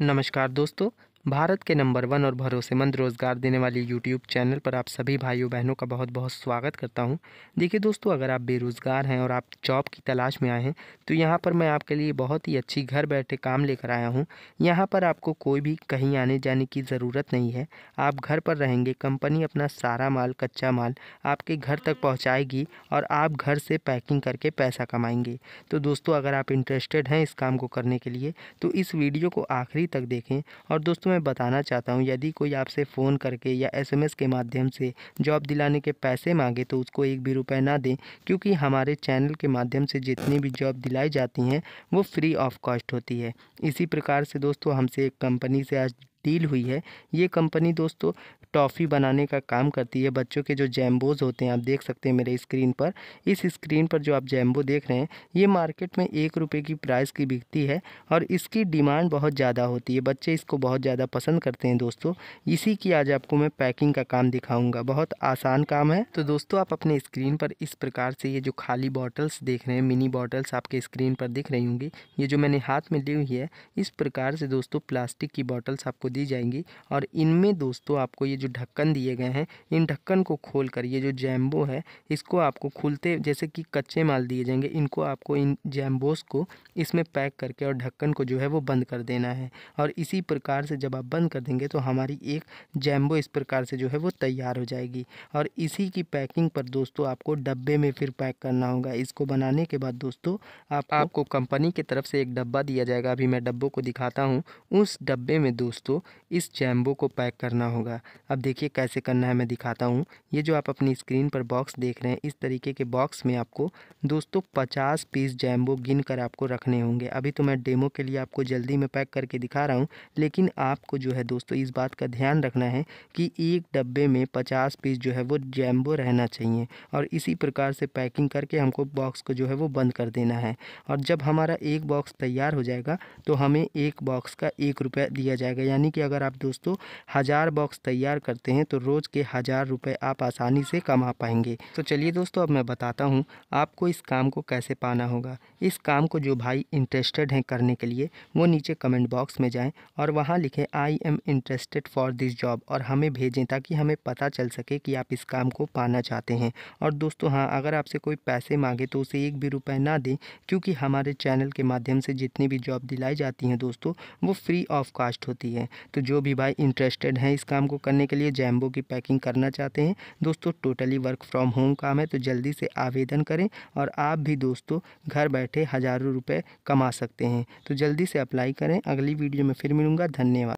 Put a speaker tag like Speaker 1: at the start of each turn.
Speaker 1: नमस्कार दोस्तों भारत के नंबर वन और भरोसेमंद रोज़गार देने वाले यूट्यूब चैनल पर आप सभी भाइयों बहनों का बहुत बहुत स्वागत करता हूं देखिए दोस्तों अगर आप बेरोज़गार हैं और आप जॉब की तलाश में आए हैं तो यहां पर मैं आपके लिए बहुत ही अच्छी घर बैठे काम लेकर आया हूं यहां पर आपको कोई भी कहीं आने जाने की ज़रूरत नहीं है आप घर पर रहेंगे कंपनी अपना सारा माल कच्चा माल आपके घर तक पहुँचाएगी और आप घर से पैकिंग करके पैसा कमाएँगे तो दोस्तों अगर आप इंटरेस्टेड हैं इस काम को करने के लिए तो इस वीडियो को आखिरी तक देखें और दोस्तों मैं बताना चाहता हूँ यदि कोई आपसे फ़ोन करके या एसएमएस के माध्यम से जॉब दिलाने के पैसे मांगे तो उसको एक भी रुपये ना दें क्योंकि हमारे चैनल के माध्यम से जितनी भी जॉब दिलाई जाती हैं वो फ्री ऑफ कॉस्ट होती है इसी प्रकार से दोस्तों हमसे एक कंपनी से आज डील हुई है ये कंपनी दोस्तों टॉफ़ी बनाने का काम करती है बच्चों के जो जैम्बोज होते हैं आप देख सकते हैं मेरे स्क्रीन पर इस स्क्रीन पर जो आप जैम्बो देख रहे हैं ये मार्केट में एक रुपये की प्राइस की बिकती है और इसकी डिमांड बहुत ज़्यादा होती है बच्चे इसको बहुत ज़्यादा पसंद करते हैं दोस्तों इसी की आज आपको मैं पैकिंग का काम दिखाऊँगा बहुत आसान काम है तो दोस्तों आप अपने स्क्रीन पर इस प्रकार से ये जो खाली बॉटल्स देख रहे हैं मिनी बॉटल्स आपके स्क्रीन पर दिख रही होंगी ये जो मैंने हाथ में ली हुई है इस प्रकार से दोस्तों प्लास्टिक की बॉटल्स आपको दी जाएंगी और इनमें दोस्तों आपको ये जो ढक्कन दिए गए हैं इन ढक्कन को खोल कर ये जो जैम्बो है इसको आपको खुलते जैसे कि कच्चे माल दिए जाएंगे इनको आपको इन जैम्बोस को इसमें पैक करके और ढक्कन को जो है वो बंद कर देना है और इसी प्रकार से जब आप बंद कर देंगे तो हमारी एक जैम्बो इस प्रकार से जो है वो तैयार हो जाएगी और इसी की पैकिंग पर दोस्तों आपको डब्बे में फिर पैक करना होगा इसको बनाने के बाद दोस्तों आप आपको कंपनी की तरफ से एक डब्बा दिया जाएगा अभी मैं डब्बों को दिखाता हूँ उस डब्बे में दोस्तों इस जैम्बो को पैक करना होगा अब देखिए कैसे करना है मैं दिखाता हूँ ये जो आप अपनी स्क्रीन पर बॉक्स देख रहे हैं इस तरीके के बॉक्स में आपको दोस्तों पचास पीस जैम्बो गिन कर आपको रखने होंगे अभी तो मैं डेमो के लिए आपको जल्दी में पैक करके दिखा रहा हूँ लेकिन आपको जो है दोस्तों इस बात का ध्यान रखना है कि एक डब्बे में पचास पीस जो है वो जैम्बो रहना चाहिए और इसी प्रकार से पैकिंग करके हमको बॉक्स को जो है वो बंद कर देना है और जब हमारा एक बॉक्स तैयार हो जाएगा तो हमें एक बॉक्स का एक रुपया दिया जाएगा यानी कि अगर आप दोस्तों हज़ार बॉक्स तैयार करते हैं तो रोज़ के हज़ार रुपये आप आसानी से कमा पाएंगे तो चलिए दोस्तों अब मैं बताता हूँ आपको इस काम को कैसे पाना होगा इस काम को जो भाई इंटरेस्टेड हैं करने के लिए वो नीचे कमेंट बॉक्स में जाएँ और वहाँ लिखें I am interested for this job और हमें भेजें ताकि हमें पता चल सके कि आप इस काम को पाना चाहते हैं और दोस्तों हाँ अगर आपसे कोई पैसे मांगे तो उसे एक भी रुपये ना दें क्योंकि हमारे चैनल के माध्यम से जितनी भी जॉब दिलाई जाती हैं दोस्तों वो फ्री ऑफ कास्ट होती है तो जो भी भाई इंटरेस्टेड हैं इस काम को करने के के लिए जैम्बो की पैकिंग करना चाहते हैं दोस्तों टोटली वर्क फ्रॉम होम काम है तो जल्दी से आवेदन करें और आप भी दोस्तों घर बैठे हज़ारों रुपये कमा सकते हैं तो जल्दी से अप्लाई करें अगली वीडियो में फिर मिलूँगा धन्यवाद